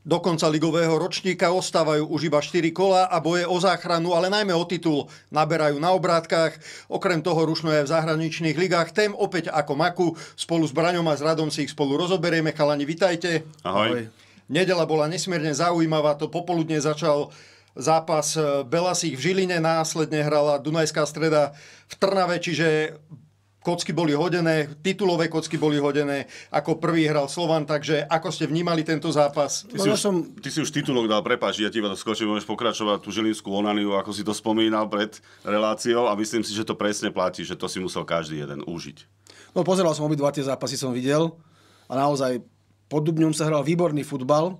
Do konca ligového ročníka ostávajú už iba 4 kola a boje o záchranu, ale najmä o titul, naberajú na obrátkach. Okrem toho Rušno je v zahraničných ligách. Tém opäť ako maku. Spolu s Braňom a s Radom si ich spolu rozoberieme. Chalani, vitajte. Ahoj. Ahoj. Nedela bola nesmierne zaujímavá. To popoludne začal zápas Belasich v Žiline. Následne hrala Dunajská streda v Trnave, čiže kocky boli hodené, titulové kocky boli hodené, ako prvý hral Slovan, takže ako ste vnímali tento zápas? Ty, no, si, už, som... ty si už titulok dal, prepáč, ja ti skočím, môžeš pokračovať tú žilinskú onaniu, ako si to spomínal pred reláciou a myslím si, že to presne platí, že to si musel každý jeden užiť. No pozeral som obidva tie zápasy, som videl a naozaj pod Dubňom sa hral výborný futbal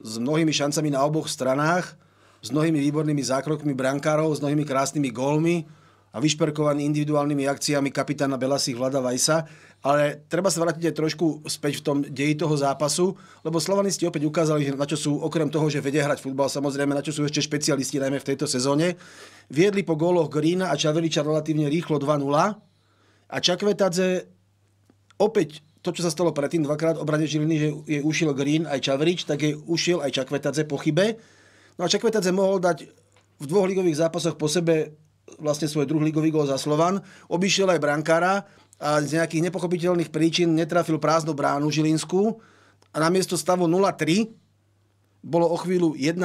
s mnohými šancami na oboch stranách, s mnohými výbornými zákrokmi brankárov, s mnohými krásnymi gólmi a vyšperkovaný individuálnymi akciami kapitána Belasich Vlada Vajsa. Ale treba sa vrátiť aj trošku späť v tom deji toho zápasu, lebo Slovanisti opäť ukázali, na čo sú, okrem toho, že vedia hrať futbal, samozrejme, na čo sú ešte špecialisti, najmä v tejto sezóne. Viedli po góloch Grína a Čaveliča relatívne rýchlo 2-0 a Čakvetadze opäť to, čo sa stalo predtým dvakrát obrane Žiliny, že je ušiel Green aj Čavrič, tak je ušiel aj Čakvetadze po chybe. No a Čakvetadze mohol dať v dvoch ligových zápasoch po sebe vlastne svoj druhligový gól za Slovan. Obišiel aj brankára a z nejakých nepochopiteľných príčin netrafil prázdnu bránu Žilinskú. A namiesto stavu 0-3 bolo o chvíľu 1-2,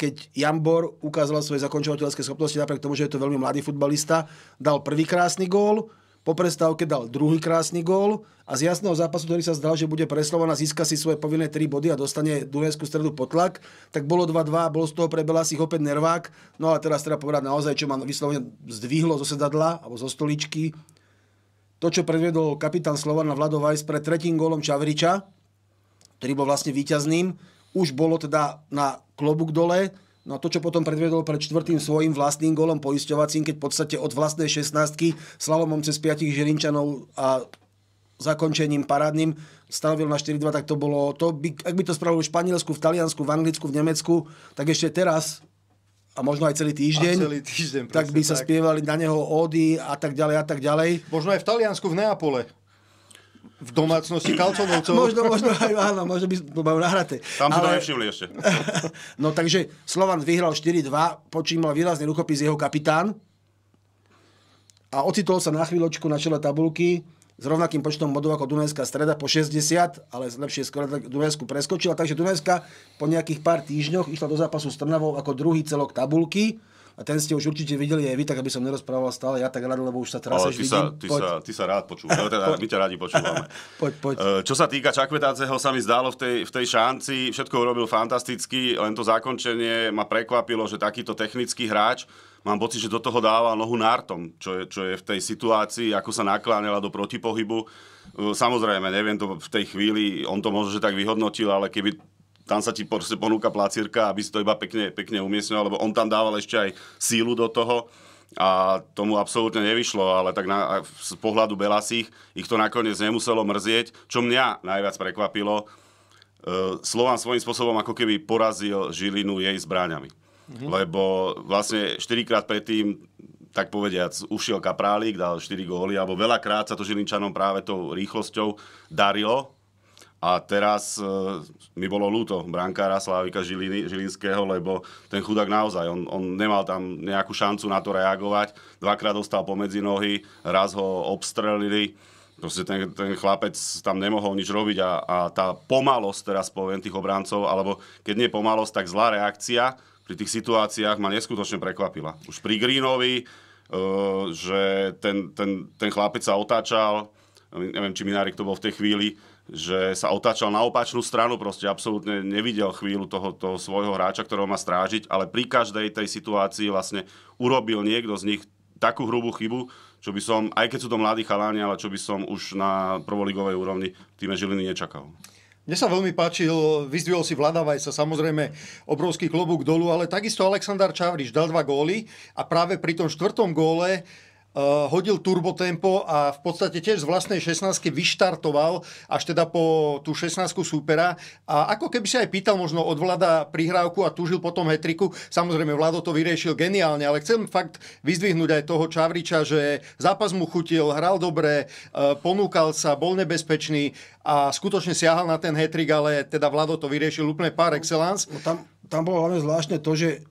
keď Jambor ukázal svoje zakončovateľské schopnosti, napriek tomu, že je to veľmi mladý futbalista, dal prvý krásny gól po prestávke dal druhý krásny gól a z jasného zápasu, ktorý sa zdal, že bude preslovaná, získa si svoje povinné 3 body a dostane Dunajskú stredu pod tlak, tak bolo 2-2, bol z toho pre Belasich opäť nervák. No a teraz treba povedať naozaj, čo ma vyslovene zdvihlo zo sedadla alebo zo stoličky. To, čo predvedol kapitán Slovana Vlado Vajs pred tretím gólom Čavriča, ktorý bol vlastne výťazným, už bolo teda na klobuk dole, No a to, čo potom predvedol pred čtvrtým svojim vlastným golom poisťovacím, keď v podstate od vlastnej 16 slalomom cez piatich Žilinčanov a zakončením parádnym stanovil na 4-2, tak to bolo, to by, ak by to spravilo v Španielsku, v Taliansku, v Anglicku, v Nemecku, tak ešte teraz a možno aj celý týždeň, celý týždeň tak by sa tak. spievali na neho ódy a tak ďalej a tak ďalej. Možno aj v Taliansku, v Neapole v domácnosti Kalconovcov. možno, možno, áno, možno by to mám nahraté. Tam si Ale... to nevšimli ešte. no takže Slovan vyhral 4-2, počímal výrazný rukopis jeho kapitán a ocitol sa na chvíľočku na čele tabulky s rovnakým počtom bodov ako Dunajská streda po 60, ale lepšie skôr Dunajsku preskočila, takže Dunajska po nejakých pár týždňoch išla do zápasu s Trnavou ako druhý celok tabulky a ten ste už určite videli aj vy, tak aby som nerozprával stále ja tak rád, lebo už sa teraz Ale ty vidím. Sa, ty, poď. sa, ty sa rád počúvaš, teda my ťa radi počúvame. poď, poď. Eh, čo sa týka Čakvetáceho, sa mi zdálo v tej, v tej šanci, všetko urobil fantasticky, len to zakončenie ma prekvapilo, že takýto technický hráč, mám pocit, že do toho dáva nohu nártom, čo je, čo je v tej situácii, ako sa nakláňala do protipohybu. Eh, samozrejme, neviem to v tej chvíli, on to možno, že tak vyhodnotil, ale keby tam sa ti proste ponúka placírka, aby si to iba pekne, pekne umiestnil, lebo on tam dával ešte aj sílu do toho a tomu absolútne nevyšlo, ale tak na, z pohľadu Belasich ich to nakoniec nemuselo mrzieť, čo mňa najviac prekvapilo. E, Slovan svojím spôsobom ako keby porazil Žilinu jej zbráňami. Mhm. Lebo vlastne 4 krát predtým tak povediac, ušiel Kaprálik, dal 4 góly, alebo veľakrát sa to Žilinčanom práve tou rýchlosťou darilo, a teraz e, mi bolo ľúto brankára Slávika Žiliny, Žilinského, lebo ten chudák naozaj, on, on nemal tam nejakú šancu na to reagovať. Dvakrát dostal pomedzi nohy, raz ho obstrelili. Proste ten, ten chlapec tam nemohol nič robiť a, a tá pomalosť, teraz poviem, tých obrancov, alebo keď nie pomalosť, tak zlá reakcia pri tých situáciách ma neskutočne prekvapila. Už pri Greenovi, e, že ten, ten, ten chlapec sa otáčal, neviem, či Minárik to bol v tej chvíli, že sa otáčal na opačnú stranu, proste absolútne nevidel chvíľu toho, toho svojho hráča, ktorého má strážiť, ale pri každej tej situácii vlastne urobil niekto z nich takú hrubú chybu, čo by som, aj keď sú to mladí chaláni, ale čo by som už na prvoligovej úrovni týme Žiliny nečakal. Mne sa veľmi páčil, vyzdvihol si sa samozrejme obrovský klobúk dolu, ale takisto Aleksandar Čavriš dal dva góly a práve pri tom štvrtom góle Eh, hodil turbotempo a v podstate tiež z vlastnej 16 vyštartoval až teda po tú 16 súpera a ako keby si aj pýtal možno od Vlada prihrávku a túžil potom hetriku. Samozrejme, Vlado to vyriešil geniálne, ale chcem fakt vyzdvihnúť aj toho Čavriča, že zápas mu chutil, hral dobre, eh, ponúkal sa, bol nebezpečný a skutočne siahal na ten hetrik, ale teda Vlado to vyriešil úplne par excellence. No tam, tam bolo hlavne zvláštne to, že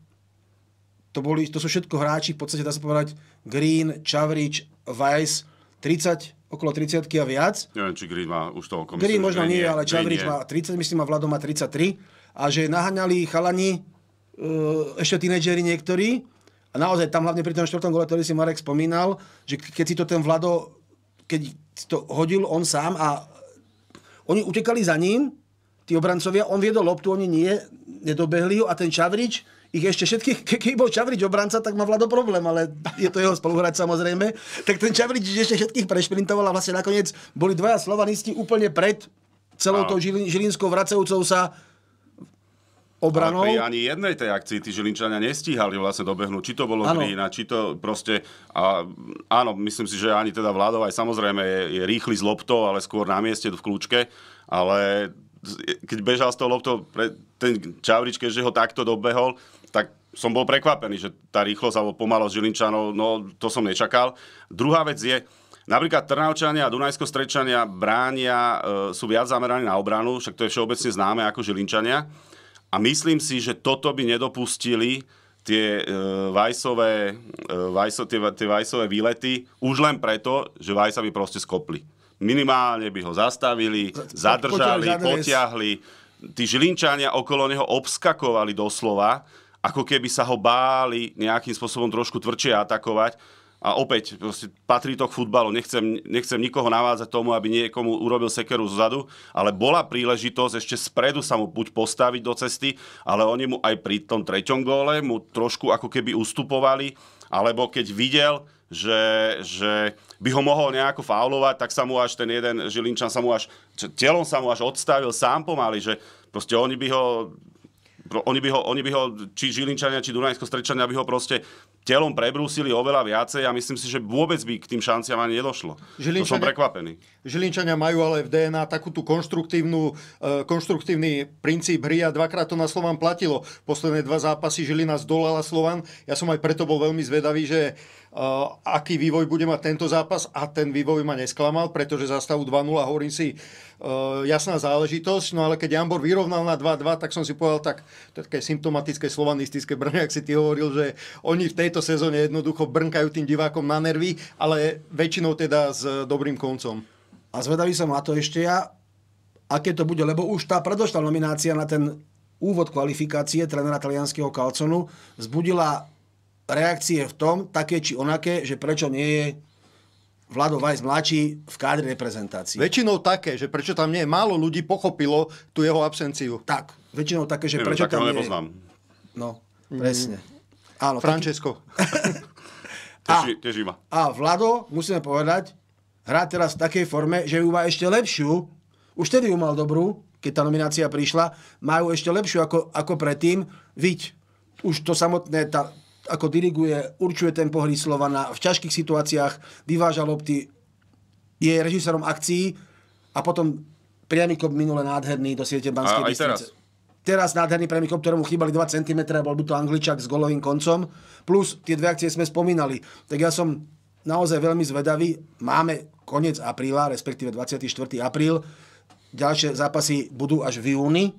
to, boli, to sú všetko hráči, v podstate dá sa povedať Green, Čavrič, Weiss, 30, okolo 30 a viac. Neviem, či Green má už toľko. Green možno nie, ale Čavrič má 30, myslím, a Vlado má 33. A že naháňali chalani, e, ešte tínedžeri niektorí. A naozaj tam hlavne pri tom štvrtom gole, ktorý si Marek spomínal, že keď si to ten Vlado, keď to hodil on sám a oni utekali za ním, tí obrancovia, on viedol loptu, oni nie, nedobehli ho a ten Čavrič ich ešte všetkých, ke, bol Čavrič obranca, tak má Vlado problém, ale je to jeho spoluhráč samozrejme, tak ten Čavrič ešte všetkých prešprintoval a vlastne nakoniec boli dvaja slovanisti úplne pred celou tou žilin, Žilinskou vracajúcou sa obranou. Ale pri ani jednej tej akcii tí Žilinčania nestíhali vlastne dobehnúť. Či to bolo ano. či to proste... A, áno, myslím si, že ani teda Vládov aj samozrejme je, je rýchly z loptou, ale skôr na mieste v kľúčke. Ale keď bežal z toho loptou, ten Čavrič, keďže ho takto dobehol, tak som bol prekvapený, že tá rýchlosť alebo pomalosť Žilinčanov, no to som nečakal. Druhá vec je, Napríklad Trnaučania a Dunajsko-Strečania bránia, e, sú viac zameraní na obranu, však to je všeobecne známe ako Žilinčania. A myslím si, že toto by nedopustili tie, e, vajsové, e, vajso, tie, tie vajsové výlety už len preto, že Vajsa by proste skopli. Minimálne by ho zastavili, zadržali, potiahli. Tí Žilinčania okolo neho obskakovali doslova ako keby sa ho báli nejakým spôsobom trošku tvrdšie atakovať. A opäť, proste, patrí to k futbalu. Nechcem, nechcem nikoho navádzať tomu, aby niekomu urobil sekeru zozadu, ale bola príležitosť ešte spredu sa mu buď postaviť do cesty, ale oni mu aj pri tom treťom góle mu trošku ako keby ustupovali, alebo keď videl, že, že by ho mohol nejako faulovať, tak sa mu až ten jeden Žilinčan sa mu až, telom sa mu až odstavil sám pomaly, že proste oni by ho No, oni by ho, oni by ho či Žilinčania, či Dunajsko-Strečania by ho proste telom prebrúsili oveľa viacej a myslím si, že vôbec by k tým šanciam ani nedošlo. Žilinčania, to som prekvapený. Žilinčania majú ale v DNA takú tú konštruktívnu, e, konštruktívny princíp hry a dvakrát to na Slovan platilo. Posledné dva zápasy Žilina zdolala Slovan. Ja som aj preto bol veľmi zvedavý, že Eh, aký vývoj bude mať tento zápas a ten vývoj ma nesklamal, pretože za stavu 2-0 hovorím si eh, jasná záležitosť, no ale keď Jambor vyrovnal na 2-2, tak som si povedal tak, také symptomatické slovanistické brne, ak si ty hovoril, že oni v tejto sezóne jednoducho brnkajú tým divákom na nervy, ale väčšinou teda s dobrým koncom. A zvedavý som na to ešte ja, aké to bude, lebo už tá predošla nominácia na ten úvod kvalifikácie trénera talianského Kalconu zbudila reakcie v tom, také či onaké, že prečo nie je Vlado Vajs mladší v kádre reprezentácií. Väčšinou také, že prečo tam nie je. Málo ľudí pochopilo tú jeho absenciu. Tak, väčšinou také, že prečo tam nie je. Nepoznám. No, presne. Mm. Áno, Francesco. Taký... a, a Vlado, musíme povedať, hrá teraz v takej forme, že ju má ešte lepšiu. Už tedy ju mal dobrú, keď tá nominácia prišla. Majú ešte lepšiu ako, ako predtým. Viď, už to samotné, tá, ako diriguje, určuje ten pohry Slovana, v ťažkých situáciách vyváža lopty, je režisérom akcií a potom priamikop minule nádherný do siete Banskej Bystrice. Teraz. teraz nádherný priamikop, ktorému chýbali 2 cm, bol by to Angličak s golovým koncom, plus tie dve akcie sme spomínali. Tak ja som naozaj veľmi zvedavý. Máme koniec apríla, respektíve 24. apríl. Ďalšie zápasy budú až v júni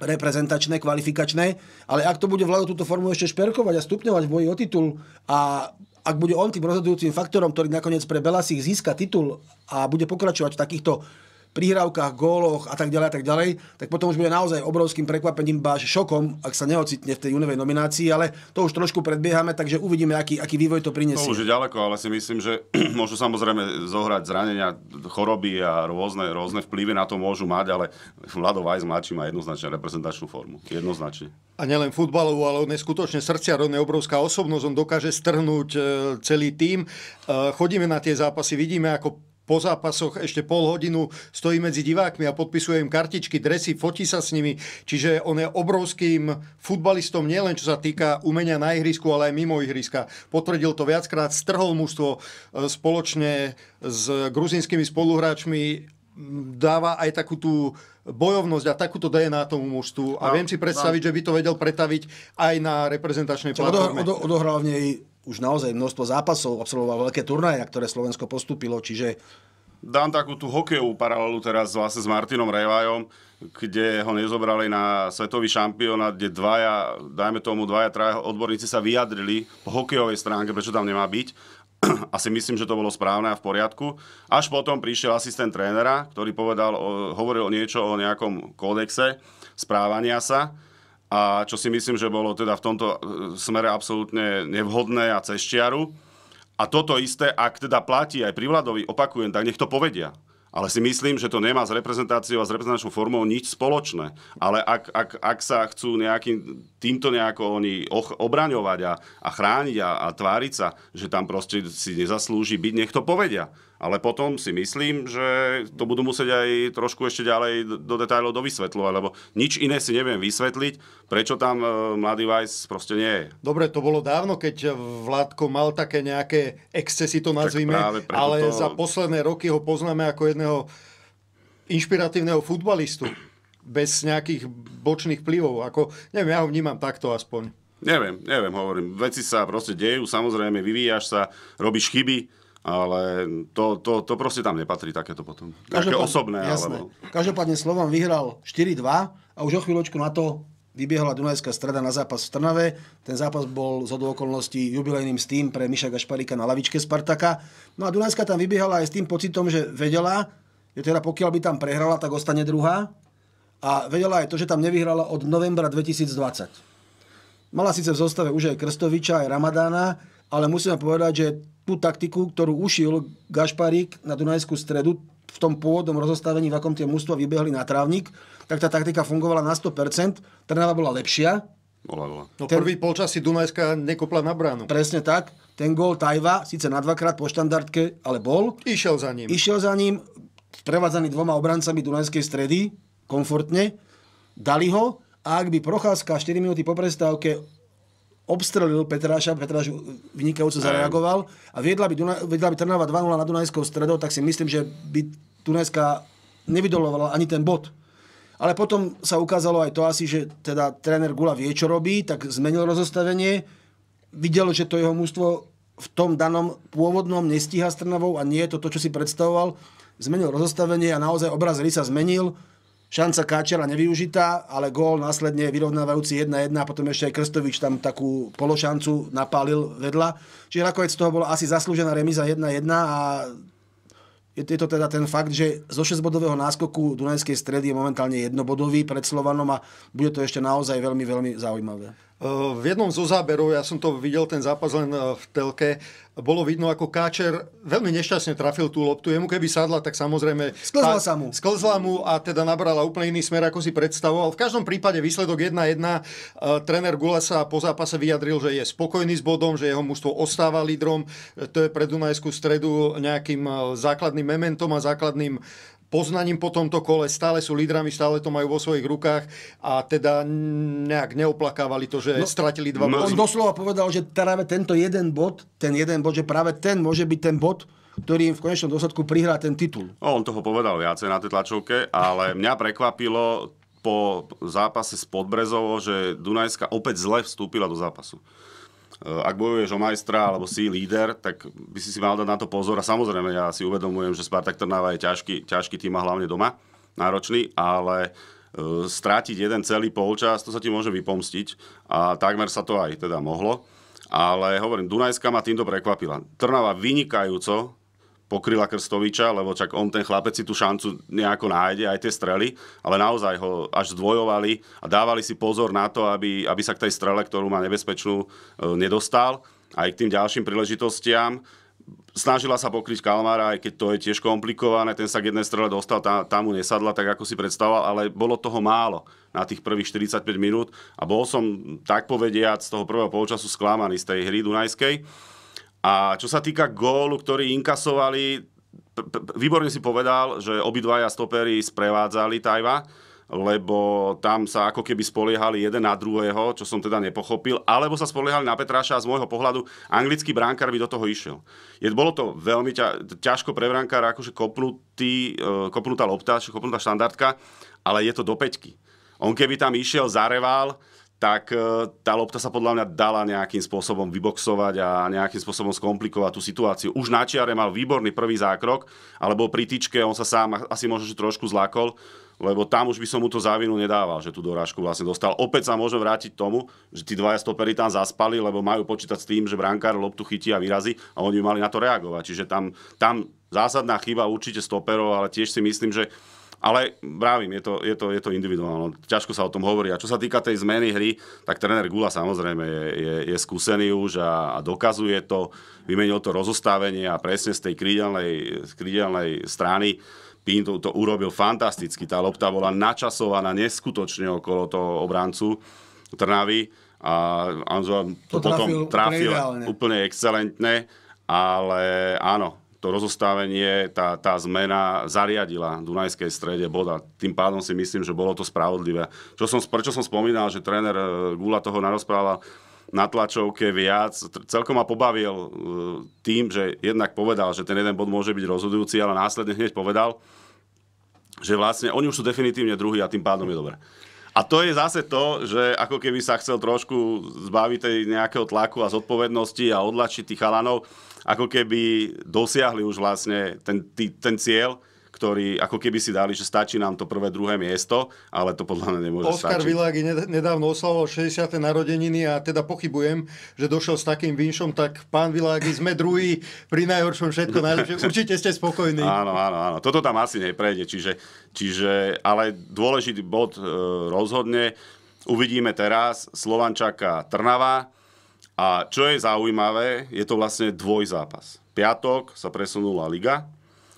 reprezentačné, kvalifikačné, ale ak to bude vláda túto formu ešte šperkovať a stupňovať v boji o titul a ak bude on tým rozhodujúcim faktorom, ktorý nakoniec pre Belasich získa titul a bude pokračovať v takýchto prihrávkach, góloch a tak ďalej a tak ďalej, tak potom už bude naozaj obrovským prekvapením, až šokom, ak sa neocitne v tej junovej nominácii, ale to už trošku predbiehame, takže uvidíme, aký, aký vývoj to prinesie. To už je ďaleko, ale si myslím, že môžu samozrejme zohrať zranenia, choroby a rôzne, rôzne vplyvy na to môžu mať, ale Vlado Vajs mladší má jednoznačne reprezentačnú formu. Jednoznačne. A nielen futbalovú, ale on je skutočne srdciar, on je obrovská osobnosť, on dokáže strhnúť e, celý tým. E, chodíme na tie zápasy, vidíme, ako po zápasoch ešte pol hodinu stojí medzi divákmi a podpisuje im kartičky, dresy, fotí sa s nimi. Čiže on je obrovským futbalistom nielen čo sa týka umenia na ihrisku, ale aj mimo ihriska. Potvrdil to viackrát, strhol mužstvo e, spoločne s gruzinskými spoluhráčmi dáva aj takú tú bojovnosť a takúto DNA tomu mužstvu. A viem si predstaviť, že by to vedel pretaviť aj na reprezentačnej platforme. Odohral v nej už naozaj množstvo zápasov, absolvoval veľké turnaje, na ktoré Slovensko postúpilo, čiže dám takú tú hokejovú paralelu teraz vlastne s Martinom Revajom, kde ho nezobrali na svetový šampionát, kde dvaja, dajme tomu dvaja, traja odborníci sa vyjadrili po hokejovej stránke, prečo tam nemá byť. Asi myslím, že to bolo správne a v poriadku. Až potom prišiel asistent trénera, ktorý povedal, hovoril niečo o nejakom kódexe správania sa a čo si myslím, že bolo teda v tomto e, smere absolútne nevhodné a cez čiaru. A toto isté, ak teda platí aj pri Vladovi, opakujem, tak nech to povedia. Ale si myslím, že to nemá s reprezentáciou a s reprezentačnou formou nič spoločné. Ale ak, ak, ak sa chcú nejakým, týmto nejako oni och, obraňovať a, a chrániť a, a tváriť sa, že tam proste si nezaslúži byť, nech to povedia. Ale potom si myslím, že to budú musieť aj trošku ešte ďalej do, detajlov dovysvetľovať, lebo nič iné si neviem vysvetliť, prečo tam e, mladý Vajs proste nie je. Dobre, to bolo dávno, keď Vládko mal také nejaké excesy, to nazvime, ale to... za posledné roky ho poznáme ako jedného inšpiratívneho futbalistu bez nejakých bočných plivov. Ako, neviem, ja ho vnímam takto aspoň. Neviem, neviem, hovorím. Veci sa proste dejú, samozrejme, vyvíjaš sa, robíš chyby, ale to, to, to proste tam nepatrí takéto potom. Také osobné. Jasné. Alebo... Každopádne Slovan vyhral 4-2 a už o chvíľočku na to vybiehala Dunajská streda na zápas v Trnave. Ten zápas bol z okolností jubilejným s tým pre Miša Gašparika na lavičke Spartaka. No a Dunajská tam vybiehala aj s tým pocitom, že vedela, že teda pokiaľ by tam prehrala, tak ostane druhá. A vedela aj to, že tam nevyhrala od novembra 2020. Mala síce v zostave už aj Krstoviča, aj Ramadána, ale musíme povedať, že tú taktiku, ktorú ušil Gašparík na Dunajskú stredu v tom pôvodnom rozostavení, v akom tie mústva vybehli na trávnik, tak tá taktika fungovala na 100%. Trnava bola lepšia. Bola, bola. No ten, prvý polčas si Dunajská nekopla na bránu. Presne tak. Ten gól Tajva, síce na dvakrát po štandardke, ale bol. Išiel za ním. Išiel za ním, prevádzaný dvoma obrancami Dunajskej stredy, komfortne. Dali ho a ak by Procházka 4 minúty po prestávke obstrelil Petráša, Petráš vynikajúco zareagoval a viedla by, Dunaj, viedla by Trnava 2-0 na Dunajskou stredou, tak si myslím, že by Dunajská nevydolovala ani ten bod. Ale potom sa ukázalo aj to asi, že teda tréner Gula vie, čo robí, tak zmenil rozostavenie, videl, že to jeho mužstvo v tom danom pôvodnom nestíha s Trnavou a nie je to to, čo si predstavoval, zmenil rozostavenie a naozaj obraz hry zmenil šanca Káčera nevyužitá, ale gól následne vyrovnávajúci 1-1 a potom ešte aj Krstovič tam takú pološancu napálil vedľa. Čiže nakoniec z toho bola asi zaslúžená remiza 1-1 a je to teda ten fakt, že zo 6-bodového náskoku Dunajskej stredy je momentálne jednobodový pred Slovanom a bude to ešte naozaj veľmi, veľmi zaujímavé. Ehm, v jednom zo záberov, ja som to videl ten zápas len ehm, v telke, bolo vidno, ako Káčer veľmi nešťastne trafil tú loptu. Jemu keby sadla, tak samozrejme... Sklzla sa mu. Sklzla mu a teda nabrala úplne iný smer, ako si predstavoval. V každom prípade výsledok 1-1. Ehm, tréner Gula sa po zápase vyjadril, že je spokojný s bodom, že jeho mužstvo ostáva lídrom. To je pre Dunajskú stredu nejakým základným mementom a základným poznaním po tomto kole, stále sú lídrami, stále to majú vo svojich rukách a teda nejak neoplakávali to, že no, stratili dva no, body. On doslova povedal, že práve tento jeden bod, ten jeden bod, že práve ten môže byť ten bod, ktorý im v konečnom dôsledku prihrá ten titul. No, on toho povedal viacej na tej tlačovke, ale mňa prekvapilo po zápase s Podbrezovo, že Dunajska opäť zle vstúpila do zápasu ak bojuješ o majstra alebo si líder, tak by si si mal dať na to pozor. A samozrejme, ja si uvedomujem, že Spartak Trnava je ťažký, ťažký tým a hlavne doma, náročný, ale e, strátiť jeden celý polčas, to sa ti môže vypomstiť. A takmer sa to aj teda mohlo. Ale hovorím, Dunajská ma týmto prekvapila. Trnava vynikajúco pokryla Krstoviča, lebo čak on, ten chlapec, si tú šancu nejako nájde, aj tie strely, ale naozaj ho až zdvojovali a dávali si pozor na to, aby, aby sa k tej strele, ktorú má nebezpečnú, e, nedostal, aj k tým ďalším príležitostiam. Snažila sa pokryť Kalmára, aj keď to je tiež komplikované, ten sa k jednej strele dostal, tam tá mu nesadla tak, ako si predstavoval, ale bolo toho málo na tých prvých 45 minút a bol som, tak povediať, z toho prvého polčasu sklamaný z tej hry Dunajskej a čo sa týka gólu, ktorý inkasovali, výborne si povedal, že obidvaja stopery sprevádzali Tajva, lebo tam sa ako keby spoliehali jeden na druhého, čo som teda nepochopil, alebo sa spoliehali na Petráša a z môjho pohľadu anglický bránkar by do toho išiel. Je, bolo to veľmi ťa, ťažko pre bránkara, akože kopnutý, e, kopnutá lopta, kopnutá štandardka, ale je to do peťky. On keby tam išiel, zareval, tak e, tá lopta sa podľa mňa dala nejakým spôsobom vyboxovať a nejakým spôsobom skomplikovať tú situáciu. Už na čiare mal výborný prvý zákrok, alebo pri tyčke, on sa sám asi možno trošku zlákol, lebo tam už by som mu to závinu nedával, že tú dorážku vlastne dostal. Opäť sa môže vrátiť tomu, že tí dvaja stopery tam zaspali, lebo majú počítať s tým, že brankár loptu chytí a vyrazí a oni by mali na to reagovať. Čiže tam, tam zásadná chyba určite stoperov, ale tiež si myslím, že ale brávim, je to, je, to, je to individuálne. No, ťažko sa o tom hovorí. A čo sa týka tej zmeny hry, tak tréner Gula samozrejme je, je, je skúsený už a, a dokazuje to. Vymenil to rozostavenie a presne z tej krídelnej, krídelnej strany Pinto to urobil fantasticky. Tá lopta bola načasovaná neskutočne okolo toho obrancu Trnavy a Anzo to, to potom trafil, trafil úplne excelentne. Ale áno, to rozostávenie, tá, tá zmena zariadila Dunajskej strede boda. Tým pádom si myslím, že bolo to spravodlivé. Čo som, prečo som spomínal, že tréner eh, Gula toho narozprával na tlačovke viac. Celkom ma pobavil eh, tým, že jednak povedal, že ten jeden bod môže byť rozhodujúci, ale následne hneď povedal, že vlastne oni už sú definitívne druhý a tým pádom je dobré. A to je zase to, že ako keby sa chcel trošku zbaviť tej nejakého tlaku a zodpovednosti a odlačiť tých chalanov ako keby dosiahli už vlastne ten, tý, ten cieľ, ktorý ako keby si dali, že stačí nám to prvé, druhé miesto, ale to podľa mňa nemôže Oscar stačiť. Oskar Világ nedávno oslavoval 60. narodeniny a teda pochybujem, že došiel s takým vinšom, tak pán Világ, sme druhý, pri najhoršom všetko najlepšie. Určite ste spokojní. Áno, áno, áno. Toto tam asi neprejde, čiže, čiže ale dôležitý bod e, rozhodne. Uvidíme teraz, Slovančaka Trnava, a čo je zaujímavé, je to vlastne dvoj zápas. Piatok sa presunula liga.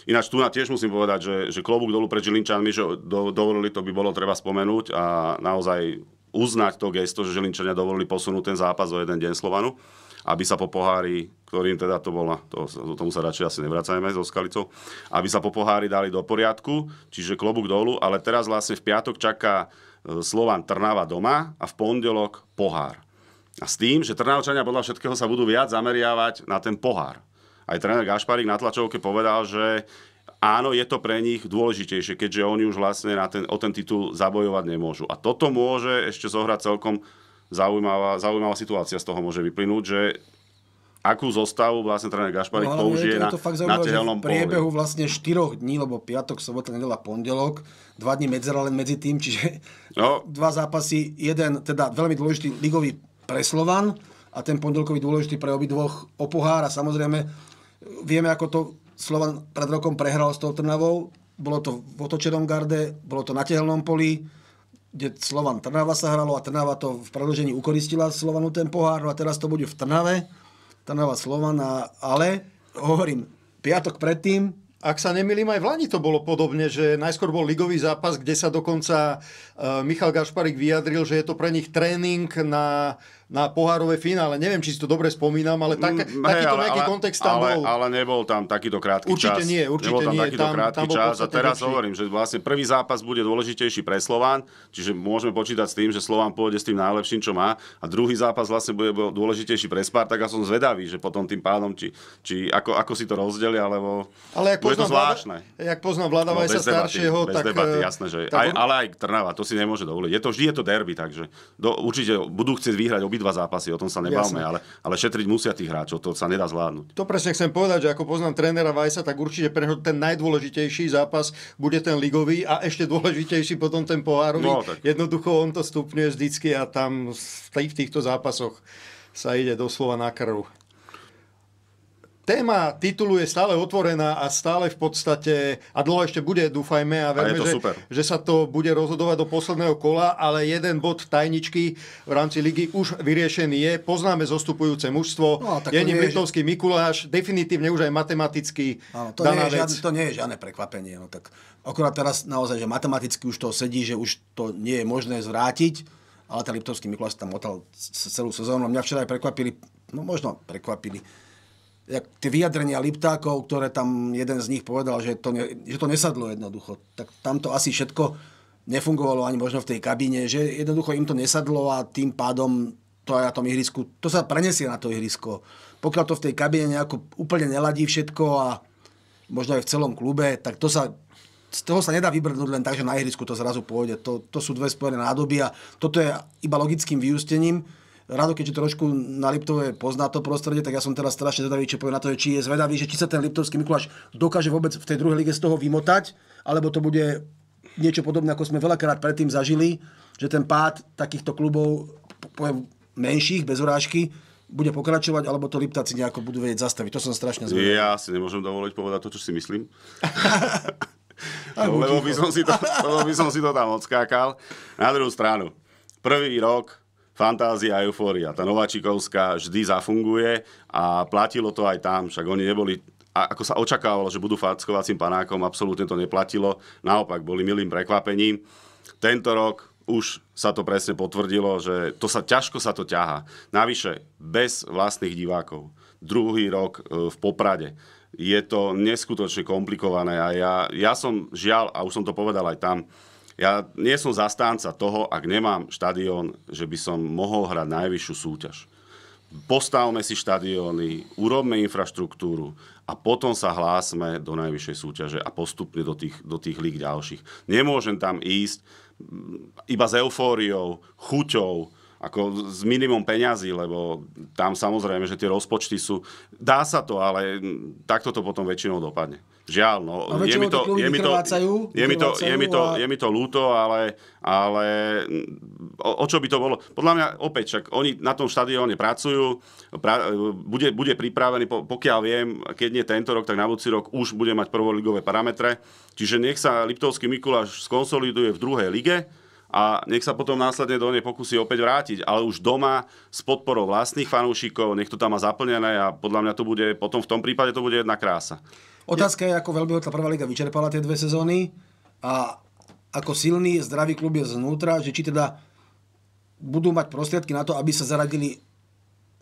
Ináč tu na tiež musím povedať, že, že klobúk dolu pred Žilinčanmi, že do, dovolili, to by bolo treba spomenúť a naozaj uznať to gesto, že Žilinčania dovolili posunúť ten zápas o jeden deň Slovanu, aby sa po pohári, ktorým teda to bola, to, tomu sa radšej asi nevracajme so Skalicou, aby sa po pohári dali do poriadku, čiže klobúk dolu, ale teraz vlastne v piatok čaká e, Slovan Trnava doma a v pondelok pohár. A s tým, že Trnavčania podľa všetkého sa budú viac zameriavať na ten pohár. Aj tréner Gašparík na tlačovke povedal, že áno, je to pre nich dôležitejšie, keďže oni už vlastne na ten, o ten titul zabojovať nemôžu. A toto môže ešte zohrať celkom zaujímavá, zaujímavá situácia z toho môže vyplynúť, že akú zostavu vlastne tréner Gašparík no, použije je to, na, to fakt na tehelnom v priebehu vlastne 4 dní, lebo piatok, sobota, nedela, pondelok, dva dní medzera len medzi tým, čiže no. dva zápasy, jeden teda veľmi dôležitý ligový pre Slovan a ten pondelkový dôležitý pre obidvoch o pohár a samozrejme vieme, ako to Slovan pred rokom prehral s tou Trnavou. Bolo to v otočenom garde, bolo to na tehelnom poli, kde Slovan Trnava sa hralo a Trnava to v predložení ukoristila Slovanu ten pohár no a teraz to bude v Trnave. Trnava Slovan, a, ale hovorím, piatok predtým ak sa nemýlim, aj v Lani to bolo podobne, že najskôr bol ligový zápas, kde sa dokonca eh, Michal Gašparik vyjadril, že je to pre nich tréning na na pohárové finále. Neviem, či si to dobre spomínam, ale tak, mm, takýto ale, nejaký ale, kontext tam ale, bol. Ale nebol tam takýto krátky určite čas. Určite nie, určite nebol tam nie. Takýto tam, krátky tam čas a teraz lepší. hovorím, že vlastne prvý zápas bude dôležitejší pre Slován, čiže môžeme počítať s tým, že Slován pôjde s tým najlepším, čo má a druhý zápas vlastne bude dôležitejší pre Spartak a som zvedavý, že potom tým pádom, či, či ako, ako si to rozdelia, alebo ale ak bude to zvláštne. Vláda, jak poznám Vladava no, sa staršieho, bez tak... Debaty, eh, jasné, že tak... aj, ale aj Trnava, to si nemôže dovoliť. Je to, vždy je to derby, takže do, určite budú chcieť vyhrať obi obidva zápasy, o tom sa nebavme, ale, ale šetriť musia tých hráčov, to sa nedá zvládnuť. To presne chcem povedať, že ako poznám trénera Vajsa, tak určite pre ten najdôležitejší zápas bude ten ligový a ešte dôležitejší potom ten pohárový. No, tak. Jednoducho on to stupňuje vždycky a tam v týchto zápasoch sa ide doslova na krv téma titulu je stále otvorená a stále v podstate, a dlho ešte bude, dúfajme a verme, a že, že sa to bude rozhodovať do posledného kola, ale jeden bod tajničky v rámci ligy už vyriešený je. Poznáme zostupujúce mužstvo, no, je ním že... Mikuláš, definitívne už aj matematicky Áno, to, daná nie je vec. Žiadne, to nie je žiadne prekvapenie. No, tak akurát teraz naozaj, že matematicky už to sedí, že už to nie je možné zvrátiť, ale ten Liptovský Mikuláš tam otal celú sezónu. Mňa včera aj prekvapili, no možno prekvapili, tie vyjadrenia Liptákov, ktoré tam jeden z nich povedal, že to, ne, že to nesadlo jednoducho. Tak tam to asi všetko nefungovalo ani možno v tej kabíne, že jednoducho im to nesadlo a tým pádom to aj na tom ihrisku, to sa prenesie na to ihrisko. Pokiaľ to v tej kabíne nejako úplne neladí všetko a možno aj v celom klube, tak to sa z toho sa nedá vybrnúť len tak, že na ihrisku to zrazu pôjde. To, to sú dve spojené nádoby a toto je iba logickým vyústením. Rado, keďže trošku na Liptove pozná to prostredie, tak ja som teraz strašne zvedavý, čo povie na to, či je zvedavý, že či sa ten Liptovský Mikuláš dokáže vôbec v tej druhej lige z toho vymotať, alebo to bude niečo podobné, ako sme veľakrát predtým zažili, že ten pád takýchto klubov, poviem, menších, bez urážky, bude pokračovať, alebo to Liptáci nejako budú vedieť zastaviť. To som strašne zvedavý. Ja si nemôžem dovoliť povedať to, čo si myslím. lebo, by som si to, lebo by som si to tam odskákal. Na druhú stranu, prvý rok fantázia a eufória. Tá Nováčikovská vždy zafunguje a platilo to aj tam, však oni neboli a ako sa očakávalo, že budú fackovacím panákom, absolútne to neplatilo. Naopak, boli milým prekvapením. Tento rok už sa to presne potvrdilo, že to sa, ťažko sa to ťaha. Navyše, bez vlastných divákov. Druhý rok e, v Poprade. Je to neskutočne komplikované a ja, ja som žiaľ, a už som to povedal aj tam, ja nie som zastánca toho, ak nemám štadión, že by som mohol hrať najvyššiu súťaž. Postavme si štadióny, urobme infraštruktúru a potom sa hlásme do najvyššej súťaže a postupne do tých, do tých lík ďalších. Nemôžem tam ísť mm, iba s eufóriou, chuťou, ako s minimum peňazí, lebo tam samozrejme, že tie rozpočty sú... Dá sa to, ale mm, takto to potom väčšinou dopadne. Žiaľ, no, je mi to, je mi to, je mi to, je mi to, je mi to ľúto, ale, ale o, o, čo by to bolo? Podľa mňa opäť, však oni na tom štadióne pracujú, pra, bude, bude pripravený, pokiaľ viem, keď nie tento rok, tak na budúci rok už bude mať prvoligové parametre. Čiže nech sa Liptovský Mikuláš skonsoliduje v druhej lige, a nech sa potom následne do nej pokusí opäť vrátiť, ale už doma s podporou vlastných fanúšikov, nech to tam má zaplnené a podľa mňa to bude, potom v tom prípade to bude jedna krása. Otázka je, ako veľmi ho tá prvá liga vyčerpala tie dve sezóny a ako silný, zdravý klub je znútra, že či teda budú mať prostriedky na to, aby sa zaradili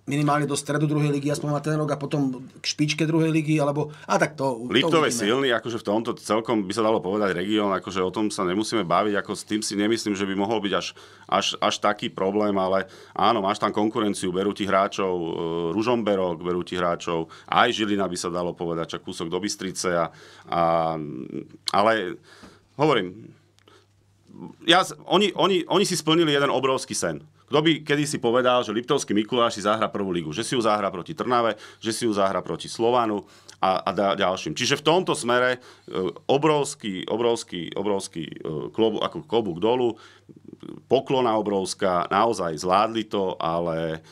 minimálne do stredu druhej ligy, aspoň na ten rok a potom k špičke druhej ligy, alebo... A tak to... Liptov je silný, akože v tomto celkom by sa dalo povedať región, akože o tom sa nemusíme baviť, ako s tým si nemyslím, že by mohol byť až, až, až taký problém, ale áno, máš tam konkurenciu, berú ti hráčov e, Ružomberok, berú ti hráčov, aj Žilina by sa dalo povedať, čak kúsok do Bystrice, a, a, ale hovorím, ja, oni, oni, oni si splnili jeden obrovský sen kto by kedy si povedal, že Liptovský Mikuláš si zahra prvú ligu, že si ju zahra proti Trnave, že si ju zahra proti Slovanu a, a ďalším. Čiže v tomto smere e, obrovský, obrovský, obrovský e, klobu, ako klobúk dolu, poklona obrovská, naozaj zvládli to, ale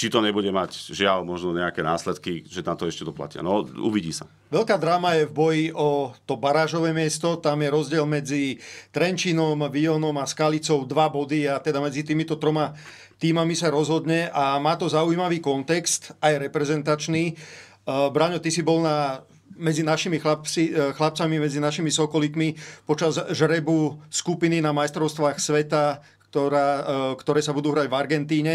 či to nebude mať, žiaľ, možno nejaké následky, že na to ešte doplatia. No, uvidí sa. Veľká dráma je v boji o to barážové miesto. Tam je rozdiel medzi Trenčinom, Vionom a Skalicou dva body a teda medzi týmito troma týmami sa rozhodne a má to zaujímavý kontext, aj reprezentačný. E, Braňo, ty si bol na medzi našimi chlapci, e, chlapcami, medzi našimi sokolitmi počas žrebu skupiny na majstrovstvách sveta, ktorá, e, ktoré sa budú hrať v Argentíne.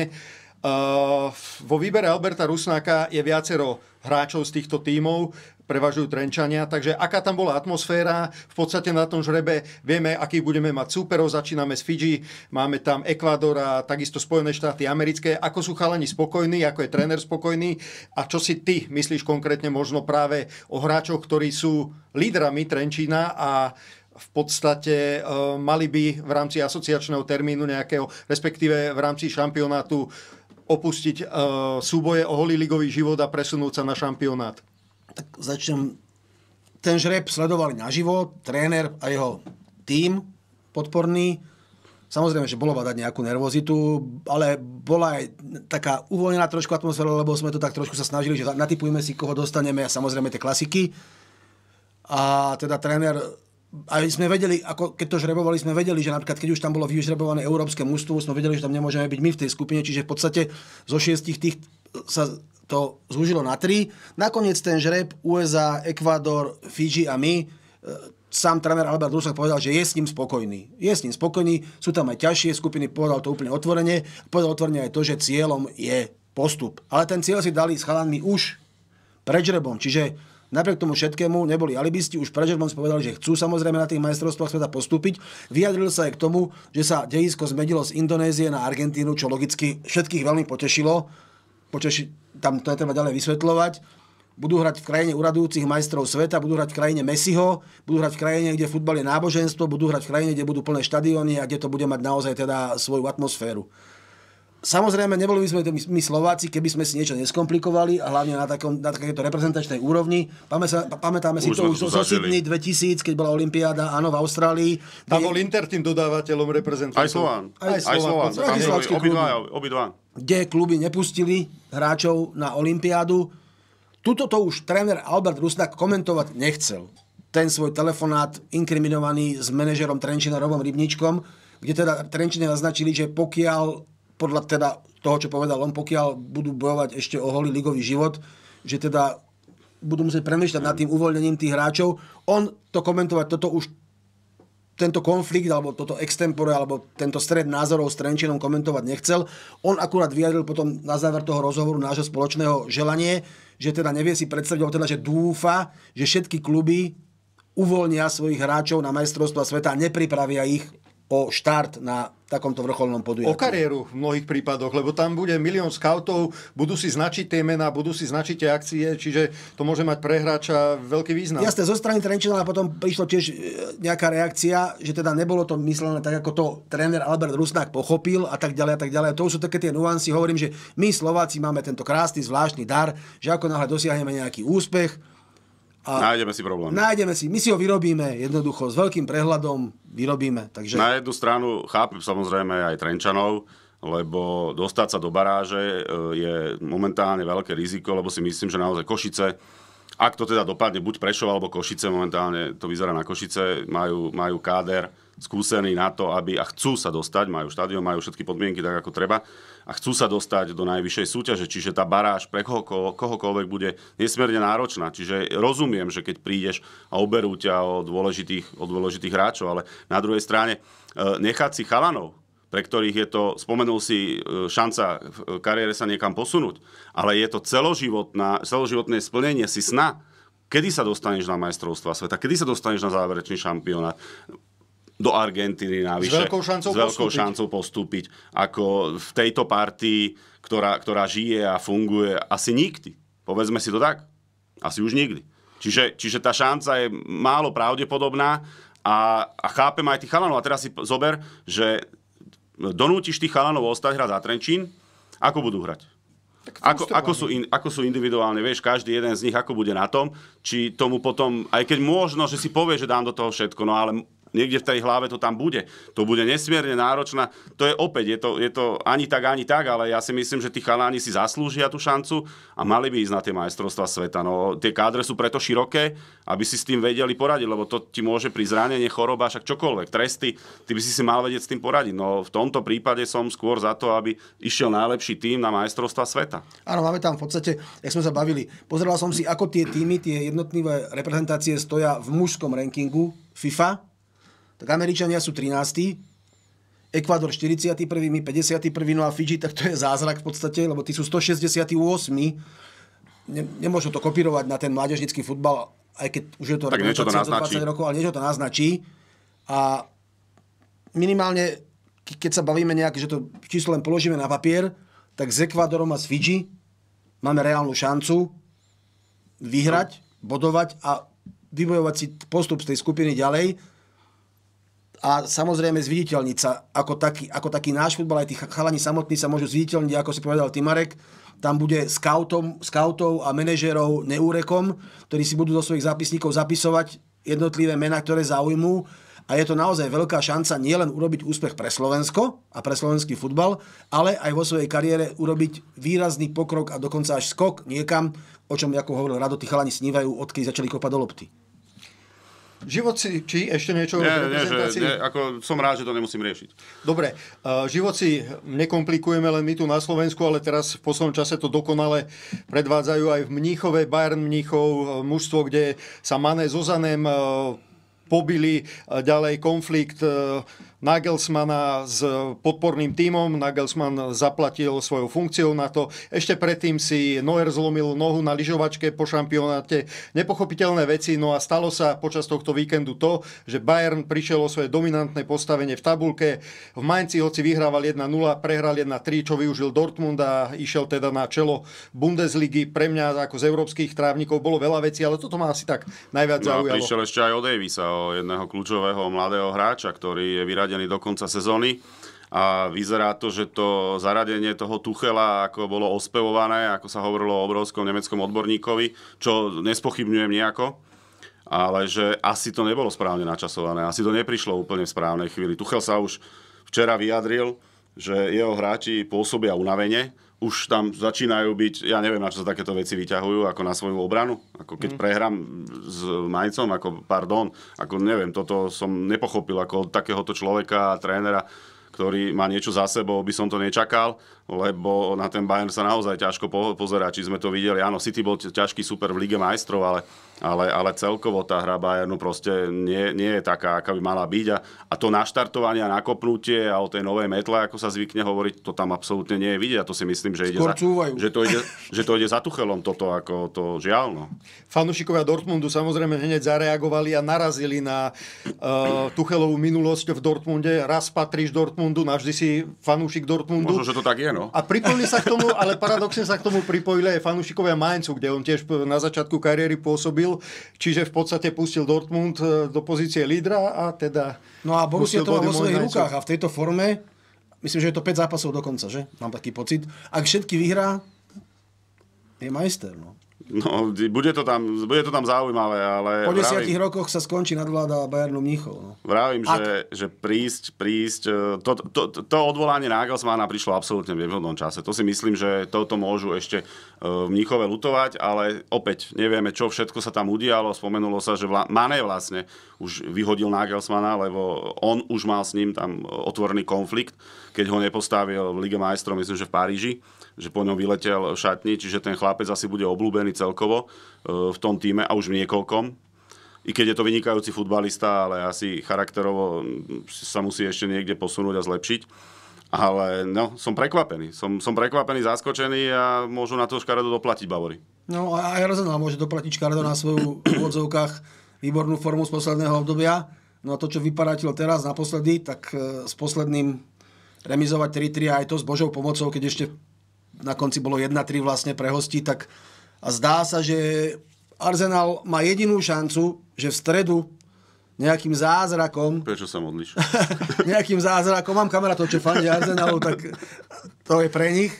Vo výbere Alberta Rusnáka je viacero hráčov z týchto tímov, prevažujú Trenčania, takže aká tam bola atmosféra, v podstate na tom žrebe vieme, aký budeme mať súperov, začíname s Fidži, máme tam Ekvádor a takisto Spojené štáty americké, ako sú chalani spokojní, ako je tréner spokojný a čo si ty myslíš konkrétne možno práve o hráčoch, ktorí sú lídrami Trenčína a v podstate e, mali by v rámci asociačného termínu nejakého, respektíve v rámci šampionátu opustiť uh, súboje o holý ligový život a presunúť sa na šampionát? Tak začnem. Ten žreb sledovali naživo, tréner a jeho tým podporný. Samozrejme, že bolo badať nejakú nervozitu, ale bola aj taká uvoľnená trošku atmosféra, lebo sme to tak trošku sa snažili, že natypujeme si, koho dostaneme a samozrejme tie klasiky. A teda tréner aj sme vedeli, ako keď to žrebovali, sme vedeli, že napríklad keď už tam bolo vyžrebované európske mužstvo, sme vedeli, že tam nemôžeme byť my v tej skupine, čiže v podstate zo šiestich tých sa to zúžilo na tri. Nakoniec ten žreb USA, Ekvador, Fiji a my, e, sám tréner Albert Rusak povedal, že je s ním spokojný. Je s ním spokojný, sú tam aj ťažšie skupiny, povedal to úplne otvorene. Povedal otvorene aj to, že cieľom je postup. Ale ten cieľ si dali s chalanmi už pred žrebom, čiže Napriek tomu všetkému neboli alibisti, už pred Žerbom povedali, že chcú samozrejme na tých majstrovstvách sveta postúpiť. Vyjadril sa aj k tomu, že sa dejisko zmedilo z Indonézie na Argentínu, čo logicky všetkých veľmi potešilo. Poteši, tam to treba ďalej vysvetľovať budú hrať v krajine uradujúcich majstrov sveta, budú hrať v krajine Messiho, budú hrať v krajine, kde futbal je náboženstvo, budú hrať v krajine, kde budú plné štadióny a kde to bude mať naozaj teda svoju atmosféru. Samozrejme, neboli by sme to my Slováci, keby sme si niečo neskomplikovali a hlavne na, takom, na takéto reprezentačnej úrovni. Pamätá, pamätáme už to už zo Sydney 2000, keď bola Olympiáda, áno, v Austrálii. Tam bol Inter tým dodávateľom reprezentantov. Aj Slován. Aj Slován. Obidva, Kde kluby nepustili hráčov na Olympiádu. Tuto to už tréner Albert Rusnak komentovať nechcel. Ten svoj telefonát inkriminovaný s manažerom Trenčina Robom Rybničkom, kde teda Trenčine naznačili, že pokiaľ podľa teda toho, čo povedal on, pokiaľ budú bojovať ešte o holý ligový život, že teda budú musieť premýšľať nad tým uvoľnením tých hráčov. On to komentovať, toto už tento konflikt, alebo toto extempore, alebo tento stred názorov s Trenčinom komentovať nechcel. On akurát vyjadril potom na záver toho rozhovoru nášho spoločného želanie, že teda nevie si predstaviť, alebo teda, že dúfa, že všetky kluby uvoľnia svojich hráčov na majstrovstva sveta a nepripravia ich o štart na takomto vrcholnom podujatí. O kariéru v mnohých prípadoch, lebo tam bude milión scoutov, budú si značiť tie mená, budú si značiť tie akcie, čiže to môže mať pre hráča veľký význam. Jasné, zo strany Trenčina potom prišla tiež e, nejaká reakcia, že teda nebolo to myslené tak, ako to tréner Albert Rusnák pochopil a tak ďalej a tak ďalej. To sú také tie nuancy, hovorím, že my Slováci máme tento krásny, zvláštny dar, že ako náhle dosiahneme nejaký úspech, a nájdeme si problém. Nájdeme si. My si ho vyrobíme jednoducho, s veľkým prehľadom vyrobíme. Takže... Na jednu stranu chápem samozrejme aj Trenčanov, lebo dostať sa do baráže e, je momentálne veľké riziko, lebo si myslím, že naozaj Košice, ak to teda dopadne buď Prešov alebo Košice, momentálne to vyzerá na Košice, majú, majú káder, skúsení na to, aby a chcú sa dostať, majú štadión, majú všetky podmienky tak, ako treba, a chcú sa dostať do najvyššej súťaže. Čiže tá baráž pre kohokoľvek bude nesmierne náročná. Čiže rozumiem, že keď prídeš a oberú ťa o dôležitých, o dôležitých hráčov, ale na druhej strane e, nechať si chalanov, pre ktorých je to, spomenul si, e, šanca v e, kariére sa niekam posunúť, ale je to celoživotné splnenie si sna. Kedy sa dostaneš na majstrovstva sveta? Kedy sa dostaneš na záverečný šampionát? do Argentíny navyše. S veľkou šancou, s veľkou postúpiť. šancou postúpiť. Ako v tejto partii, ktorá, ktorá žije a funguje, asi nikdy. Povedzme si to tak. Asi už nikdy. Čiže, čiže tá šanca je málo pravdepodobná a, a chápem aj tých chalanov. A teraz si zober, že donútiš tých chalanov ostať hrať za Trenčín, ako budú hrať? Ako, ako, sú in, ako sú individuálne, vieš, každý jeden z nich ako bude na tom, či tomu potom, aj keď možno, že si povie, že dám do toho všetko, no ale niekde v tej hlave to tam bude. To bude nesmierne náročná. To je opäť, je to, je to ani tak, ani tak, ale ja si myslím, že tí chaláni si zaslúžia tú šancu a mali by ísť na tie majstrovstvá sveta. No, tie kádre sú preto široké, aby si s tým vedeli poradiť, lebo to ti môže pri zranenie, choroba, však čokoľvek, tresty, ty by si si mal vedieť s tým poradiť. No, v tomto prípade som skôr za to, aby išiel najlepší tým na majstrovstvá sveta. Áno, máme tam v podstate, jak sme sa bavili, pozeral som si, ako tie týmy, tie jednotlivé reprezentácie stoja v mužskom rankingu FIFA tak Američania sú 13. Ekvador 41., my 51., no a Fiji, tak to je zázrak v podstate, lebo tí sú 168. Ne, nemôžu to kopírovať na ten mládežnický futbal, aj keď už je to, tak niečo to naznačí. rokov, ale niečo to naznačí. A minimálne, keď sa bavíme nejak, že to číslo len položíme na papier, tak s Ekvadorom a s Fiji máme reálnu šancu vyhrať, no. bodovať a vybojovať si postup z tej skupiny ďalej a samozrejme zviditeľniť sa ako taký, ako taký náš futbal, aj tí chalani samotní sa môžu zviditeľniť, ako si povedal Timarek, tam bude scoutom, scoutov a manažerov neúrekom, ktorí si budú do svojich zápisníkov zapisovať jednotlivé mená, ktoré zaujmú a je to naozaj veľká šanca nielen urobiť úspech pre Slovensko a pre slovenský futbal, ale aj vo svojej kariére urobiť výrazný pokrok a dokonca až skok niekam, o čom, ako hovoril Rado, tí chalani snívajú, odkedy začali kopať do lopty. Život si... Či ešte niečo? Nie, nie, že, nie, ako som rád, že to nemusím riešiť. Dobre, uh, život si nekomplikujeme len my tu na Slovensku, ale teraz v poslednom čase to dokonale predvádzajú aj v Mníchove, Bayern Mníchov, e, mužstvo, kde sa Mané so Zanem uh, pobili, ďalej konflikt uh, Nagelsmana s podporným tímom. Nagelsman zaplatil svojou funkciou na to. Ešte predtým si Neuer zlomil nohu na lyžovačke po šampionáte. Nepochopiteľné veci. No a stalo sa počas tohto víkendu to, že Bayern prišiel o svoje dominantné postavenie v tabulke. V Mainci hoci vyhrával 1-0, prehral 1-3, čo využil Dortmund a išiel teda na čelo Bundesligy. Pre mňa ako z európskych trávnikov bolo veľa vecí, ale toto ma asi tak najviac no zaujalo. No prišiel ešte aj o Davisa, jedného kľúčového mladého hráča, ktorý je vyradený zaradený do konca sezóny. A vyzerá to, že to zaradenie toho Tuchela, ako bolo ospevované, ako sa hovorilo o obrovskom nemeckom odborníkovi, čo nespochybňujem nejako, ale že asi to nebolo správne načasované, asi to neprišlo úplne v správnej chvíli. Tuchel sa už včera vyjadril, že jeho hráči pôsobia unavene, už tam začínajú byť, ja neviem, na čo sa takéto veci vyťahujú, ako na svoju obranu. Ako keď mm. prehrám s Majcom, ako pardon, ako neviem, toto som nepochopil, ako od takéhoto človeka a trénera, ktorý má niečo za sebou, by som to nečakal, lebo na ten Bayern sa naozaj ťažko pozerať, či sme to videli. Áno, City bol ťažký super v Lige majstrov, ale ale, ale celkovo tá hra Bayernu proste nie, nie je taká, aká by mala byť. A, a to naštartovanie a nakopnutie a o tej novej metle, ako sa zvykne hovoriť, to tam absolútne nie je vidieť. A to si myslím, že, ide za, že, to ide, že to ide za Tuchelom toto, ako to žiaľno. Fanušikovia Dortmundu samozrejme hneď zareagovali a narazili na uh, Tuchelovú minulosť v Dortmunde. Raz patríš Dortmundu, navždy si fanúšik Dortmundu. Možno, že to tak je, no. A pripojili sa k tomu, ale paradoxne sa k tomu pripojili aj fanúšikovia Maincu, kde on tiež na začiatku kariéry pôsobil urobil, čiže v podstate pustil Dortmund e, do pozície lídra a teda... No a Borussia to má vo svojich rukách a v tejto forme, myslím, že je to 5 zápasov dokonca, že? Mám taký pocit. Ak všetky vyhrá, je majster, no. No, bude to tam, bude to tam zaujímavé, ale... Po desiatich rokoch sa skončí nadvláda Bayernu Mníchov. No. Vravím, Ak... že, že prísť, prísť... To, e, to, to, to odvolanie Nagelsmana prišlo absolútne v nevhodnom čase. To si myslím, že toto môžu ešte e, v Mníchove lutovať, ale opäť nevieme, čo všetko sa tam udialo. Spomenulo sa, že vla... Mane vlastne už vyhodil Nagelsmana, lebo on už mal s ním tam otvorený konflikt, keď ho nepostavil v Lige majstrov, myslím, že v Paríži že po ňom vyletel šatní, šatni, čiže ten chlapec asi bude oblúbený celkovo e, v tom týme a už v niekoľkom. I keď je to vynikajúci futbalista, ale asi charakterovo sa musí ešte niekde posunúť a zlepšiť. Ale no, som prekvapený. Som, som prekvapený, zaskočený a môžu na to škaredo doplatiť Bavory. No a aj Arsenal môže doplatiť škaredo na svoju v odzovkách výbornú formu z posledného obdobia. No a to, čo vyparatilo teraz naposledy, tak e, s posledným remizovať 3-3 aj to s Božou pomocou, keď ešte na konci bolo 1-3 vlastne pre hostí, tak a zdá sa, že Arsenal má jedinú šancu, že v stredu nejakým zázrakom... Prečo sa modlíš? nejakým zázrakom, mám kamarátov, čo fandí Arsenalu, tak to je pre nich.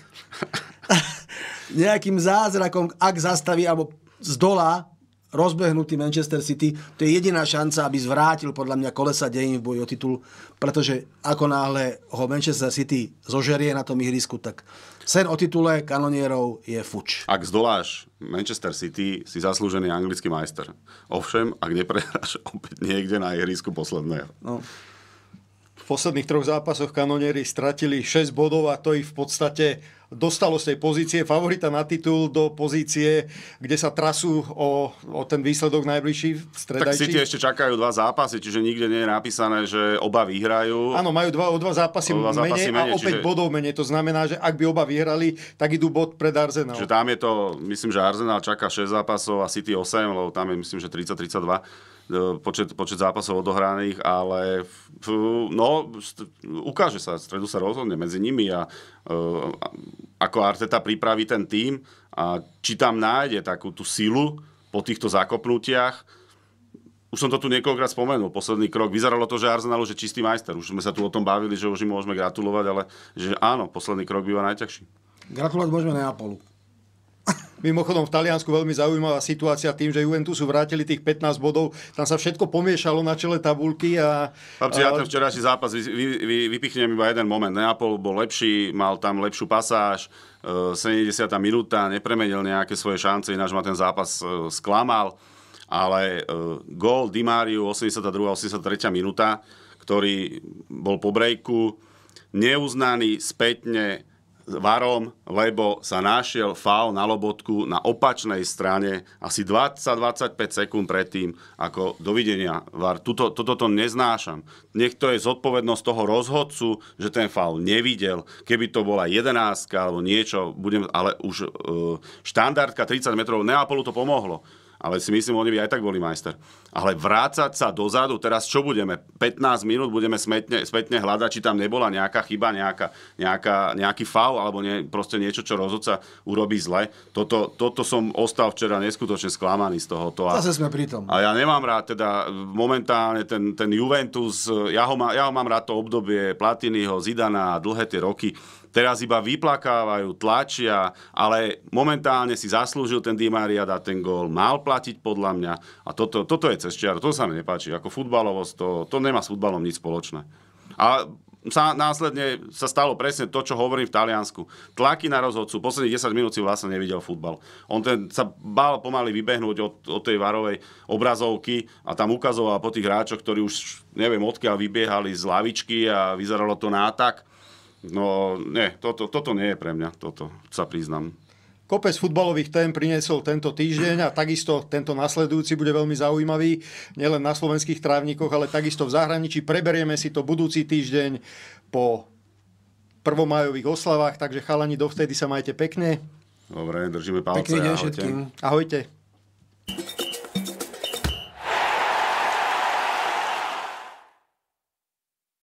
nejakým zázrakom, ak zastaví alebo zdolá rozbehnutý Manchester City, to je jediná šanca, aby zvrátil podľa mňa kolesa dejín v boji o titul, pretože ako náhle ho Manchester City zožerie na tom ihrisku, tak sen o titule kanonierov je fuč. Ak zdoláš Manchester City, si zaslúžený anglický majster. Ovšem, ak neprehráš opäť niekde na ihrisku posledného. No v posledných troch zápasoch kanonieri stratili 6 bodov a to ich v podstate dostalo z tej pozície favorita na titul do pozície, kde sa trasú o, o ten výsledok najbližší v stredajči. Tak City ešte čakajú dva zápasy, čiže nikde nie je napísané, že oba vyhrajú. Áno, majú dva, o dva zápasy, o dva zápasy menej, menej a opäť čiže... bodov menej. To znamená, že ak by oba vyhrali, tak idú bod pred Arsenal. Čiže tam je to, myslím, že Arsenal čaká 6 zápasov a City 8, lebo tam je myslím, že 30-32 E, počet, počet zápasov odohraných, ale no, ukáže sa, stredu sa rozhodne medzi nimi a, e, a ako Arteta pripraví ten tým, a či tam nájde takú tú silu po týchto zakopnutiach, už som to tu niekoľkokrát spomenul, posledný krok. Vyzeralo to, že Arsenal už je čistý majster. Už sme sa tu o tom bavili, že už im môžeme gratulovať, ale že áno, posledný krok býva najťažší. Gratulovať môžeme Neapolu. Mimochodom v Taliansku veľmi zaujímavá situácia tým, že Juventusu vrátili tých 15 bodov. Tam sa všetko pomiešalo na čele tabulky. A, Papci, a... ja ten včerajší zápas vy, vy, vy, vypichnem iba jeden moment. Neapol bol lepší, mal tam lepšiu pasáž, 70. E, minúta, nepremenil nejaké svoje šance, ináč ma ten zápas e, sklamal. Ale e, gól Dimáriu 82. 83. minúta, ktorý bol po brejku, neuznaný spätne varom, lebo sa našiel faul na lobotku na opačnej strane asi 20-25 sekúnd predtým, ako dovidenia var. Tuto, toto to neznášam. Nech to je zodpovednosť toho rozhodcu, že ten faul nevidel. Keby to bola jedenáska alebo niečo, budem, ale už e, štandardka 30 metrov Neapolu to pomohlo ale si myslím, oni by aj tak boli majster. Ale vrácať sa dozadu, teraz čo budeme? 15 minút budeme spätne, spätne hľadať, či tam nebola nejaká chyba, nejaká, nejaká, nejaký faul, alebo nie, proste niečo, čo rozhodca urobí zle. Toto, toto som ostal včera neskutočne sklamaný z tohoto. A, Zase sme pri tom. A ja nemám rád, teda momentálne ten, ten Juventus, ja ho, má, ja ho mám rád to obdobie Platinyho, Zidana, dlhé tie roky, Teraz iba vyplakávajú, tlačia, ale momentálne si zaslúžil ten Di Maria ten gól, mal platiť podľa mňa a toto, toto je cez čiaru, to sa mi nepáči. Ako futbalovosť, to, to nemá s futbalom nič spoločné. A sa, následne sa stalo presne to, čo hovorím v Taliansku. Tlaky na rozhodcu, posledných 10 minút si vlastne nevidel futbal. On ten, sa bál pomaly vybehnúť od, od tej varovej obrazovky a tam ukazoval po tých hráčoch, ktorí už neviem odkiaľ vybiehali z lavičky a vyzeralo to atak. No, nie, toto, toto nie je pre mňa, toto sa priznám. Kopec futbalových tém priniesol tento týždeň a takisto tento nasledujúci bude veľmi zaujímavý, nielen na slovenských trávnikoch, ale takisto v zahraničí. Preberieme si to budúci týždeň po prvomajových oslavách, takže chalani, dovtedy sa majte pekne. Dobre, držíme palce. Pekný deň ahojte. Ahojte.